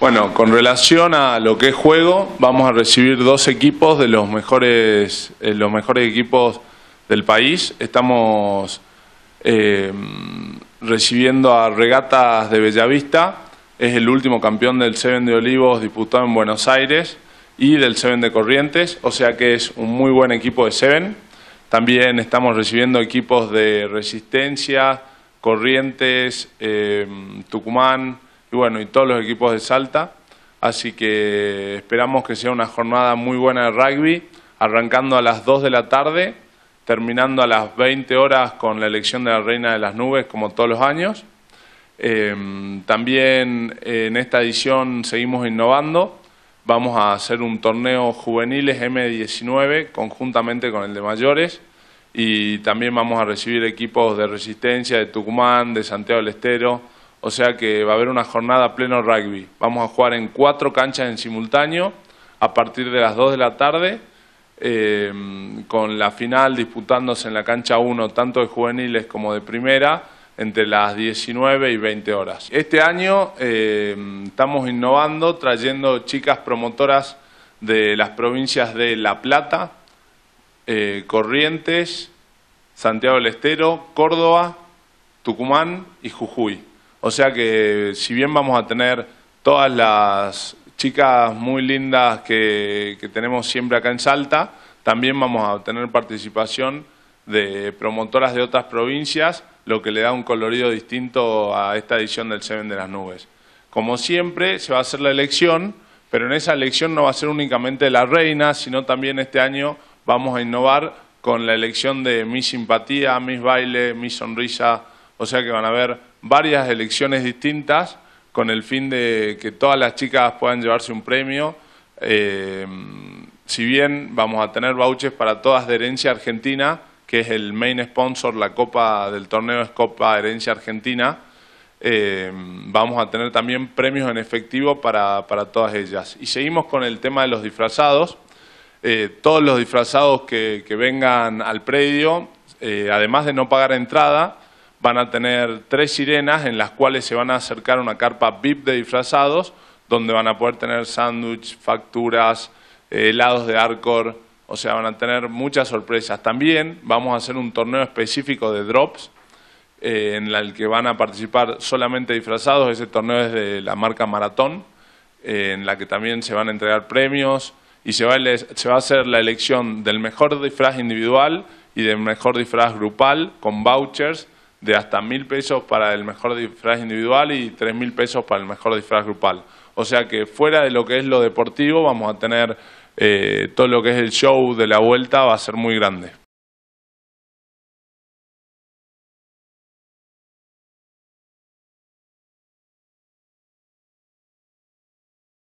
Bueno, con relación a lo que es juego, vamos a recibir dos equipos de los mejores, eh, los mejores equipos del país. Estamos eh, recibiendo a Regatas de Bellavista, es el último campeón del Seven de Olivos disputado en Buenos Aires y del Seven de Corrientes, o sea que es un muy buen equipo de Seven. También estamos recibiendo equipos de Resistencia, Corrientes, eh, Tucumán, y bueno, y todos los equipos de Salta. Así que esperamos que sea una jornada muy buena de rugby, arrancando a las 2 de la tarde, terminando a las 20 horas con la elección de la Reina de las Nubes, como todos los años. Em, también en esta edición seguimos innovando. Vamos a hacer un torneo juveniles M19 conjuntamente con el de mayores y también vamos a recibir equipos de resistencia de Tucumán, de Santiago del Estero, o sea que va a haber una jornada pleno rugby. Vamos a jugar en cuatro canchas en simultáneo a partir de las 2 de la tarde, em, con la final disputándose en la cancha 1 tanto de juveniles como de primera entre las 19 y 20 horas. Este año em, estamos innovando trayendo chicas promotoras de las provincias de La Plata, eh, Corrientes, Santiago del Estero, Córdoba, Tucumán y Jujuy. O sea que si bien vamos a tener todas las chicas muy lindas que, tenemos siempre acá en Salta, también vamos a tener participación de promotoras de otras provincias, lo que le da un colorido distinto a esta edición del Seven de las Nubes. Como siempre, se va a hacer la elección, pero en esa elección no va a ser únicamente la reina, sino también este año vamos a innovar con la elección de mi simpatía, mi baile, mi sonrisa, o sea que van a ver varias elecciones distintas con el fin de que todas las chicas puedan llevarse un premio. Eh, si bien vamos a tener vouchers para todas de Herencia Argentina, que es el main sponsor, la copa del torneo es Copa Herencia Argentina, eh, vamos a tener también premios en efectivo para, para, todas ellas. Y seguimos con el tema de los disfrazados. Eh, todos los disfrazados que, vengan al predio, además de no pagar entrada, van a tener tres sirenas en las cuales se van a acercar una carpa VIP de disfrazados, donde van a poder tener sándwich, facturas, eh, helados de Arcor, o sea, van a tener muchas sorpresas. También vamos a hacer un torneo específico de drops, eh, en el que van a participar solamente disfrazados, ese torneo es de la marca Maratón, eh, en la que también se van a entregar premios y se va a hacer la elección del mejor disfraz individual y del mejor disfraz grupal con vouchers, de hasta mil pesos para el mejor disfraz individual y tres mil pesos para el mejor disfraz grupal. O sea que fuera de lo que es lo deportivo vamos a tener eh, todo lo que es el show de la vuelta va a ser muy grande.